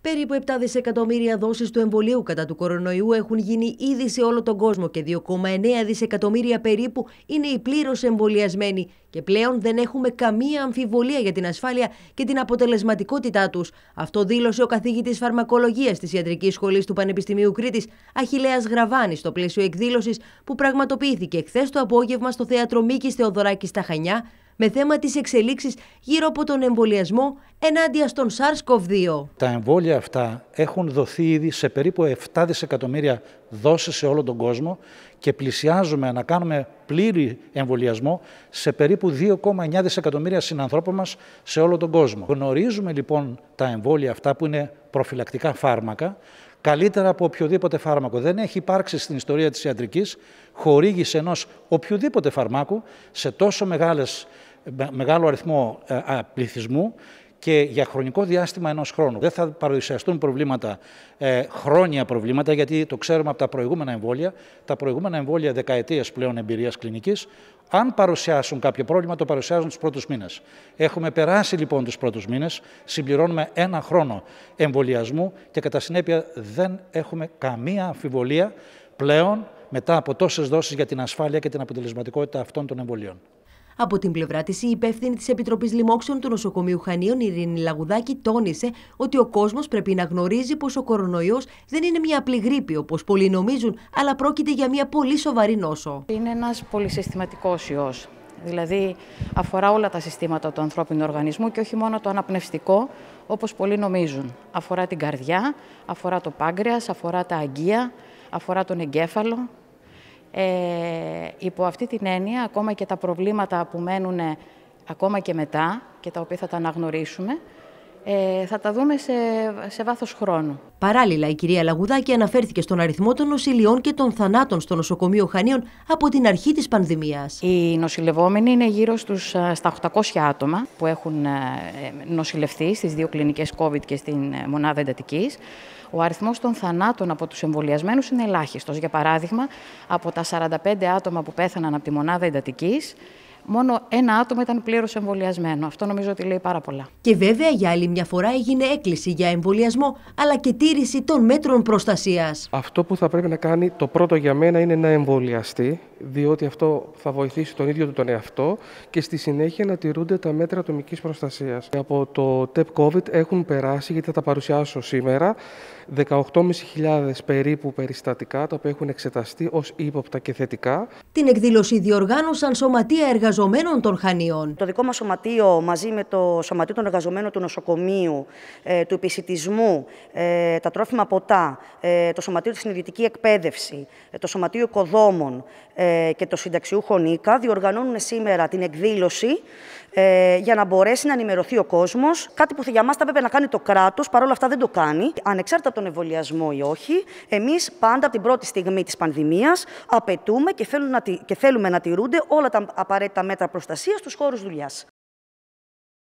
Περίπου 7 δισεκατομμύρια δόσεις του εμβολίου κατά του κορονοϊού έχουν γίνει ήδη σε όλο τον κόσμο και 2,9 δισεκατομμύρια περίπου είναι οι πλήρως εμβολιασμένοι. Και πλέον δεν έχουμε καμία αμφιβολία για την ασφάλεια και την αποτελεσματικότητά τους. Αυτό δήλωσε ο καθηγητής φαρμακολογίας της Ιατρικής Σχολής του Πανεπιστημίου Κρήτης, Αχηλέα Γραβάνη, στο πλαίσιο εκδήλωσης που πραγματοποιήθηκε χθες το απόγευμα στο θέατρο Μίκη Θεοδωράκης στα Χανιά, με θέμα τις εξελίξεις γύρω από τον εμβολιασμό ενάντια στον SARS-CoV-2. Τα εμβόλια αυτά έχουν δοθεί ήδη σε περίπου 7 δισεκατομμύρια δόσεις σε όλο τον κόσμο και πλησιάζουμε να κάνουμε πλήρη εμβολιασμό σε περίπου 2,9 δισεκατομμύρια συνανθρώπων μας σε όλο τον κόσμο. Γνωρίζουμε λοιπόν τα εμβόλια αυτά που είναι προφυλακτικά φάρμακα, καλύτερα από οποιοδήποτε φάρμακο. Δεν έχει υπάρξει στην ιστορία της ιατρικής χορήγηση ενός οποιοδήποτε φαρμάκου σε τόσο μεγάλες μεγάλο αριθμό ε, πληθυσμού και για χρονικό διάστημα ενός χρόνου. Δεν θα παρουσιαστούν προβλήματα, ε, χρόνια προβλήματα, γιατί το ξέρουμε από τα προηγούμενα εμβόλια, τα προηγούμενα εμβόλια δεκαετίες πλέον εμπειρίας κλινικής. Αν παρουσιάσουν κάποιο πρόβλημα, το παρουσιάζουν τους πρώτους μήνες. Έχουμε περάσει λοιπόν τους πρώτους μήνες, συμπληρώνουμε ένα χρόνο εμβολιασμού και κατά συνέπεια δεν έχουμε καμία αμφιβολία πλέον μετά από τόσες δόσεις για την ασφάλεια και την αποτελεσματικότητα αυτών των εμβολίων. Από την πλευρά της, η υπεύθυνη της Επιτροπής Λοιμόξεων του Νοσοκομείου Χανίων, Ειρήνη Λαγουδάκη, τόνισε ότι ο κόσμος πρέπει να γνωρίζει πως ο κορονοϊός δεν είναι μια απλή γρήπη όπως πολλοί νομίζουν, αλλά πρόκειται για μια πολύ σοβαρή νόσο. Είναι ένας πολυσυστηματικό ιός. Δηλαδή αφορά όλα τα συστήματα του ανθρώπινου οργανισμού και όχι μόνο το αναπνευστικό, όπως πολλοί νομίζουν. Αφορά την καρδιά, αφορά το πάγκρεας, αφορά τα αγκία, αφορά τον εγκέφαλο, ε, υπό αυτή την έννοια, ακόμα και τα προβλήματα που μένουν ακόμα και μετά και τα οποία θα τα αναγνωρίσουμε, ε, θα τα δούμε σε, σε βάθος χρόνου. Παράλληλα, η κυρία Λαγουδάκη αναφέρθηκε στον αριθμό των νοσηλιών και των θανάτων στο νοσοκομείο Χανίων από την αρχή της πανδημίας. Οι νοσηλευόμενοι είναι γύρω στους, ε, στα 800 άτομα που έχουν ε, νοσηλευτεί στις δύο κλινικές COVID και στην ε, μονάδα εντατικής. Ο αριθμός των θανάτων από τους εμβολιασμένους είναι ελάχιστος. Για παράδειγμα, από τα 45 άτομα που πέθαναν από τη μονάδα εντατικής, μόνο ένα άτομο ήταν πλήρως εμβολιασμένο. Αυτό νομίζω ότι λέει πάρα πολλά. Και βέβαια για άλλη μια φορά έγινε έκκληση για εμβολιασμό, αλλά και τήρηση των μέτρων προστασίας. Αυτό που θα πρέπει να κάνει το πρώτο για μένα είναι να εμβολιαστεί διότι αυτό θα βοηθήσει τον ίδιο του τον εαυτό και στη συνέχεια να τηρούνται τα μέτρα ατομικής προστασίας. Από το TEP COVID έχουν περάσει, γιατί θα τα παρουσιάσω σήμερα, 18.500 περίπου περιστατικά τα οποία έχουν εξεταστεί ως ύποπτα και θετικά. Την εκδήλωση διοργάνωσαν σωματεία εργαζομένων των Χανίων. Το δικό μας σωματείο μαζί με το σωματείο των εργαζομένων του νοσοκομείου, ε, του επισητισμού, ε, τα τρόφιμα ποτά, ε, το σωματείο της συνειδητική εκπαίδευση, το σωματείο οικοδόμων, και το συνταξιούχο Νίκα διοργανώνουν σήμερα την εκδήλωση ε, για να μπορέσει να ενημερωθεί ο κόσμος. Κάτι που για μας θα έπρεπε να κάνει το κράτος, παρόλα αυτά δεν το κάνει. Ανεξάρτητα από τον εμβολιασμό ή όχι, εμείς πάντα από την πρώτη στιγμή της πανδημίας απαιτούμε και θέλουμε, να, και θέλουμε να τηρούνται όλα τα απαραίτητα μέτρα προστασίας στους χώρους δουλειάς.